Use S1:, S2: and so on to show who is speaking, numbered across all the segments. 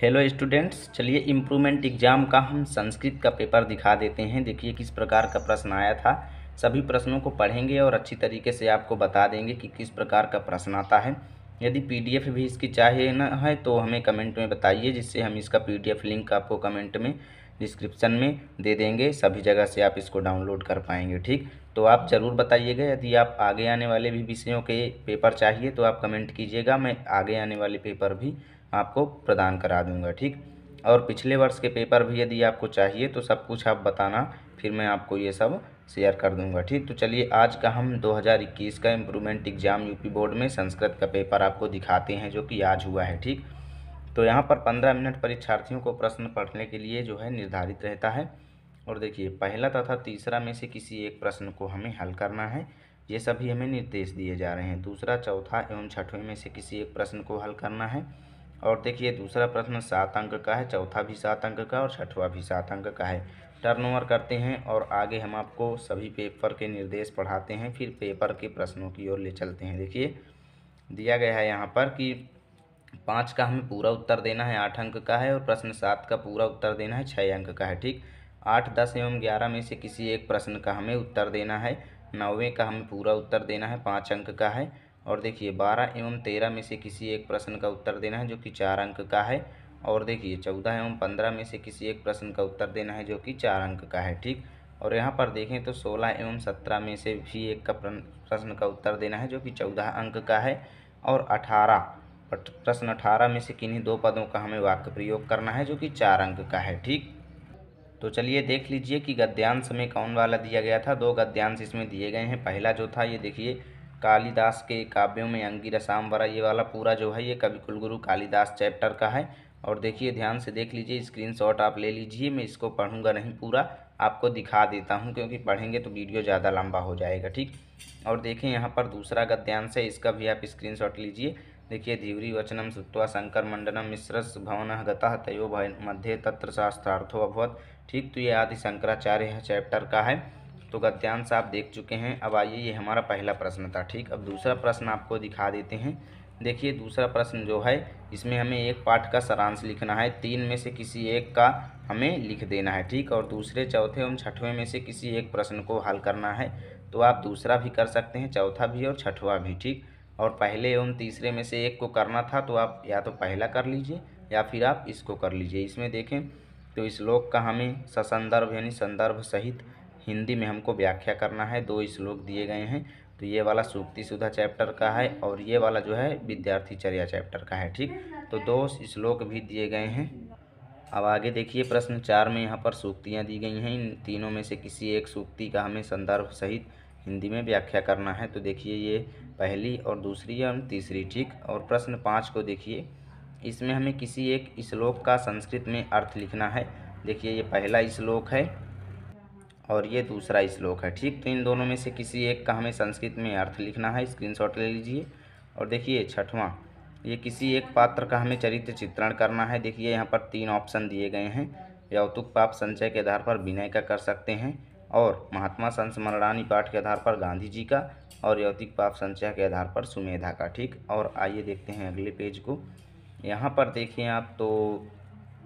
S1: hello students चलिए improvement exam का हम संस्कृत का पेपर दिखा देते हैं देखिए किस प्रकार का प्रश्न आया था सभी प्रश्नों को पढ़ेंगे और अच्छी तरीके से आपको बता देंगे कि किस प्रकार का प्रश्न आता है यदि पीडीएफ भी इसकी चाहिए ना है तो हमें कमेंट में बताइए जिससे हम इसका पीडीएफ लिंक आपको कमेंट में डिस्क्रिप्शन में दे देंगे सभी जगह से आप इसको डाउनलोड कर पाएंगे ठीक तो आप ज़रूर बताइएगा यदि आप आगे आने वाले भी विषयों के पेपर चाहिए तो आप कमेंट कीजिएगा मैं आगे आने वाले पेपर भी आपको प्रदान करा दूंगा ठीक और पिछले वर्ष के पेपर भी यदि आपको चाहिए तो सब कुछ आप बताना फिर मैं आपको ये सब शेयर कर दूंगा ठीक तो चलिए आज का हम 2021 का इम्प्रूवमेंट एग्ज़ाम यूपी बोर्ड में संस्कृत का पेपर आपको दिखाते हैं जो कि आज हुआ है ठीक तो यहाँ पर पंद्रह मिनट परीक्षार्थियों को प्रश्न पढ़ने के लिए जो है निर्धारित रहता है और देखिए पहला तथा तीसरा में से किसी एक प्रश्न को हमें हल करना है ये सभी हमें निर्देश दिए जा रहे हैं दूसरा चौथा एवं छठवें में से किसी एक प्रश्न को हल करना है और देखिए दूसरा प्रश्न सात अंक का है चौथा भी सात अंक का और छठवां भी सात अंक का है टर्न ओवर करते हैं और आगे हम आपको सभी पेपर के निर्देश पढ़ाते हैं फिर पेपर के प्रश्नों की ओर ले चलते हैं देखिए दिया गया है यहाँ पर कि पाँच का हमें पूरा उत्तर देना है आठ अंक का है और प्रश्न सात का पूरा उत्तर देना है छः अंक का है ठीक आठ दस एवं ग्यारह में से किसी एक प्रश्न का हमें उत्तर देना है नौवें का हमें पूरा उत्तर देना है पाँच अंक का है और देखिए बारह एवं तेरह में से किसी एक प्रश्न का उत्तर देना है जो कि चार अंक का है और देखिए चौदह एवं पंद्रह में से किसी एक प्रश्न का उत्तर देना है जो कि चार अंक का है ठीक और यहाँ पर देखें तो सोलह एवं सत्रह में से भी एक का प्रश्न का उत्तर देना है जो कि चौदह अंक का है और अठारह प्रश्न अठारह में से किन्हीं दो पदों का हमें वाक्य प्रयोग करना है जो कि चार अंक का है ठीक तो चलिए देख लीजिए कि गद्यांश में कौन वाला दिया गया था दो गद्यांश इसमें दिए गए हैं पहला जो था ये देखिए कालिदास के काव्यों में अंगी वरा ये वाला पूरा जो है ये कवि कुलगुरु कालिदास चैप्टर का है और देखिए ध्यान से देख लीजिए स्क्रीनशॉट आप ले लीजिए मैं इसको पढ़ूंगा नहीं पूरा आपको दिखा देता हूं क्योंकि पढ़ेंगे तो वीडियो ज़्यादा लंबा हो जाएगा ठीक और देखें यहाँ पर दूसरा गद्यांश है इसका भी आप शॉट लीजिए देखिए धीवरी वचनम सुत्वा शंकर मंडनम मिश्र भवन गता तयो मध्य तत्र शास्त्रार्थो अभवत ठीक तो ये आदि शंकराचार्य चैप्टर का है तो गद्यांश आप देख चुके हैं अब आइए ये हमारा पहला प्रश्न था ठीक अब दूसरा प्रश्न आपको दिखा देते हैं देखिए दूसरा प्रश्न जो है इसमें हमें एक पाठ का सारांश लिखना है तीन में से किसी एक का हमें लिख देना है ठीक और दूसरे चौथे एवं छठवें में से किसी एक प्रश्न को हल करना है तो आप दूसरा भी कर सकते हैं चौथा भी और छठवा भी ठीक और पहले एवं तीसरे में से एक को करना था तो आप या तो पहला कर लीजिए या फिर आप इसको कर लीजिए इसमें देखें तो इस श्लोक का हमें ससंदर्भ यानी संदर्भ सहित हिंदी में हमको व्याख्या करना है दो श्लोक दिए गए हैं तो ये वाला सूक्ति सुधा चैप्टर का है और ये वाला जो है विद्यार्थी चर्या चैप्टर का है ठीक तो दो श्लोक भी दिए गए हैं अब आगे देखिए प्रश्न चार में यहाँ पर सूक्तियाँ दी गई हैं इन तीनों में से किसी एक सूक्ति का हमें संदर्भ सहित हिंदी में व्याख्या करना है तो देखिए ये पहली और दूसरी और तीसरी ठीक और प्रश्न पाँच को देखिए इसमें हमें किसी एक श्लोक का संस्कृत में अर्थ लिखना है देखिए ये पहला श्लोक है और ये दूसरा श्लोक है ठीक तो इन दोनों में से किसी एक का हमें संस्कृत में अर्थ लिखना है स्क्रीनशॉट ले लीजिए और देखिए छठवां ये किसी एक पात्र का हमें चरित्र चित्रण करना है देखिए यहाँ पर तीन ऑप्शन दिए गए हैं यौतुक पाप संचय के आधार पर विनय का कर सकते हैं और महात्मा संस्मरणानी पाठ के आधार पर गांधी जी का और यौतिक पाप संचय के आधार पर सुमेधा का ठीक और आइए देखते हैं अगले पेज को यहाँ पर देखिए आप तो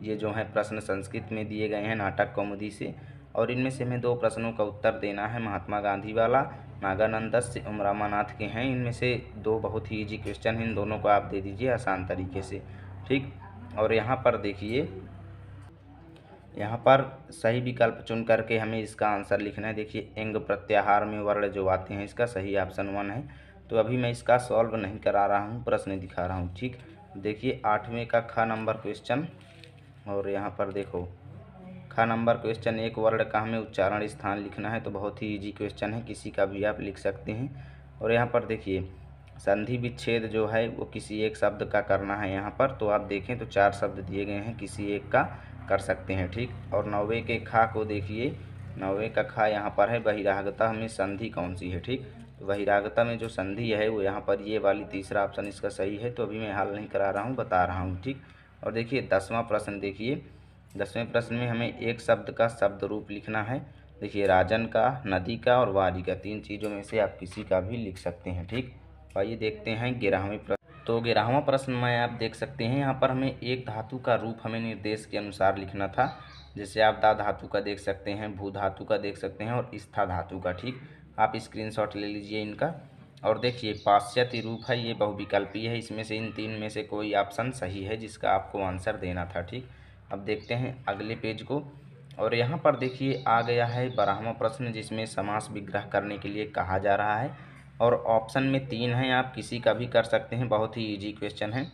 S1: ये जो है प्रश्न संस्कृत में दिए गए हैं नाटक कौमुदी से और इनमें से हमें दो प्रश्नों का उत्तर देना है महात्मा गांधी वाला नागानंद दस से उमरा के हैं इनमें से दो बहुत ही ईजी क्वेश्चन हैं इन दोनों को आप दे दीजिए आसान तरीके से ठीक और यहाँ पर देखिए यहाँ पर सही विकल्प चुन करके हमें इसका आंसर लिखना है देखिए एंग प्रत्याहार में वर्ण जो आते हैं इसका सही ऑप्शन वन है तो अभी मैं इसका सॉल्व नहीं करा रहा हूँ प्रश्न दिखा रहा हूँ ठीक देखिए आठवें का ख नंबर क्वेश्चन और यहाँ पर देखो ख नंबर क्वेश्चन एक वर्ड का हमें उच्चारण स्थान लिखना है तो बहुत ही इजी क्वेश्चन है किसी का भी आप लिख सकते हैं और यहाँ पर देखिए संधि विच्छेद जो है वो किसी एक शब्द का करना है यहाँ पर तो आप देखें तो चार शब्द दिए गए हैं किसी एक का कर सकते हैं ठीक और नौवे के खा को देखिए नौवे का खा यहाँ पर है बहिरागता में संधि कौन सी है ठीक तो बहिरागता में जो संधि है वो यहाँ पर ये वाली तीसरा ऑप्शन इसका सही है तो अभी मैं हाल नहीं करा रहा हूँ बता रहा हूँ ठीक और देखिए दसवां प्रश्न देखिए दसवें प्रश्न में हमें एक शब्द का शब्द रूप लिखना है देखिए राजन का नदी का और वारी का तीन चीज़ों में से आप किसी का भी लिख सकते हैं ठीक तो आइए देखते हैं ग्यारहवें प्रश्न तो ग्यारहवा प्रश्न में आप देख सकते हैं यहाँ पर हमें एक धातु का रूप हमें निर्देश के अनुसार लिखना था जैसे आप दा धातु का देख सकते हैं भू धातु का देख सकते हैं और स्था धातु का ठीक आप स्क्रीन ले लीजिए इनका और देखिए पाश्चात्य रूप है ये बहुविकल्पी है इसमें से इन तीन में से कोई ऑप्शन सही है जिसका आपको आंसर देना था ठीक अब देखते हैं अगले पेज को और यहाँ पर देखिए आ गया है बारहवा प्रश्न जिसमें समास विग्रह करने के लिए कहा जा रहा है और ऑप्शन में तीन हैं आप किसी का भी कर सकते हैं बहुत ही इजी क्वेश्चन है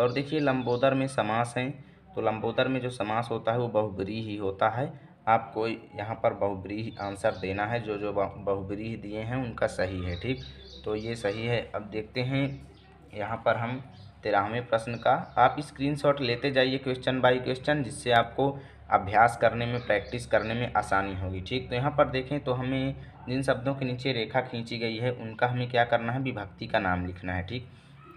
S1: और देखिए लंबोदर में समास हैं तो लंबोदर में जो समास होता है वो बहुब्री ही होता है आपको यहाँ पर बहुब्री आंसर देना है जो जो बहुब्री दिए हैं उनका सही है ठीक तो ये सही है अब देखते हैं यहाँ पर हम तेरहवें प्रश्न का आप स्क्रीनशॉट लेते जाइए क्वेश्चन बाय क्वेश्चन जिससे आपको अभ्यास करने में प्रैक्टिस करने में आसानी होगी ठीक तो यहाँ पर देखें तो हमें जिन शब्दों के नीचे रेखा खींची गई है उनका हमें क्या करना है विभक्ति का नाम लिखना है ठीक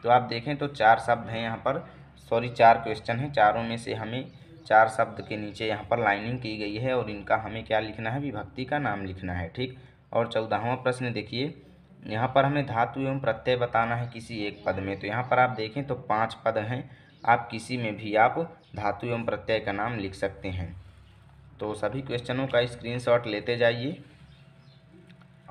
S1: तो आप देखें तो चार शब्द हैं यहाँ पर सॉरी चार क्वेश्चन हैं चारों में से हमें चार शब्द के नीचे यहाँ पर लाइनिंग की गई है और इनका हमें क्या लिखना है विभक्ति का नाम लिखना है ठीक और चौदहवा प्रश्न देखिए यहाँ पर हमें धातु एवं प्रत्यय बताना है किसी एक पद में तो यहाँ पर आप देखें तो पांच पद हैं आप किसी में भी आप धातु एवं प्रत्यय का नाम लिख सकते हैं तो सभी क्वेश्चनों का स्क्रीनशॉट लेते जाइए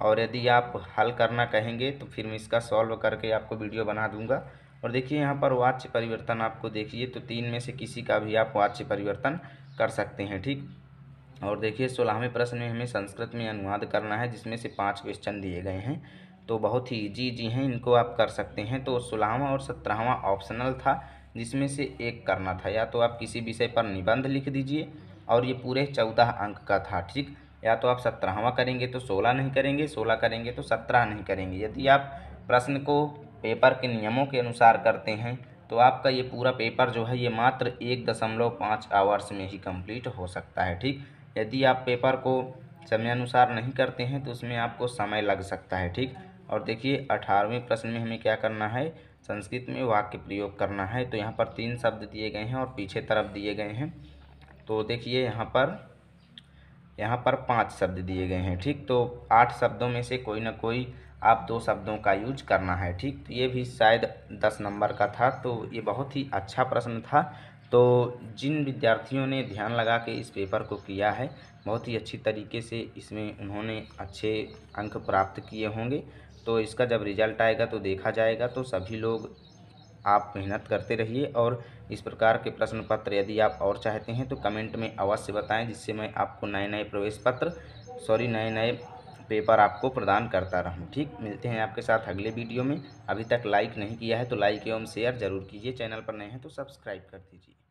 S1: और यदि आप हल करना कहेंगे तो फिर मैं इसका सॉल्व करके आपको वीडियो बना दूंगा और देखिए यहाँ पर वाच्य परिवर्तन आपको देखिए तो तीन में से किसी का भी आप वाच्य परिवर्तन कर सकते हैं ठीक और देखिए सोलहवें प्रश्न में हमें संस्कृत में अनुवाद करना है जिसमें से पाँच क्वेश्चन दिए गए हैं तो बहुत ही जी जी हैं इनको आप कर सकते हैं तो सोलहवां और सत्रहवा ऑप्शनल था जिसमें से एक करना था या तो आप किसी विषय पर निबंध लिख दीजिए और ये पूरे चौदह अंक का था ठीक या तो आप सत्रहवा करेंगे तो सोलह नहीं करेंगे सोलह करेंगे तो सत्रह नहीं करेंगे यदि आप प्रश्न को पेपर के नियमों के अनुसार करते हैं तो आपका ये पूरा पेपर जो है ये मात्र एक दशमलव पाँच आवर्स में ही कंप्लीट हो सकता है ठीक यदि आप पेपर को समय अनुसार नहीं करते हैं तो उसमें आपको समय लग सकता है ठीक और देखिए अठारहवें प्रश्न में हमें क्या करना है संस्कृत में वाक्य प्रयोग करना है तो यहाँ पर तीन शब्द दिए गए हैं और पीछे तरफ दिए गए हैं तो देखिए यहाँ पर यहाँ पर पांच शब्द दिए गए हैं ठीक तो आठ शब्दों में से कोई ना कोई आप दो शब्दों का यूज करना है ठीक तो ये भी शायद दस नंबर का था तो ये बहुत ही अच्छा प्रश्न था तो जिन विद्यार्थियों ने ध्यान लगा के इस पेपर को किया है बहुत ही अच्छी तरीके से इसमें उन्होंने अच्छे अंक प्राप्त किए होंगे तो इसका जब रिजल्ट आएगा तो देखा जाएगा तो सभी लोग आप मेहनत करते रहिए और इस प्रकार के प्रश्न पत्र यदि आप और चाहते हैं तो कमेंट में अवश्य बताएं जिससे मैं आपको नए नए प्रवेश पत्र सॉरी नए नए पेपर आपको प्रदान करता रहूं ठीक मिलते हैं आपके साथ अगले वीडियो में अभी तक लाइक नहीं किया है तो लाइक एवं शेयर जरूर कीजिए चैनल पर नए हैं तो सब्सक्राइब कर दीजिए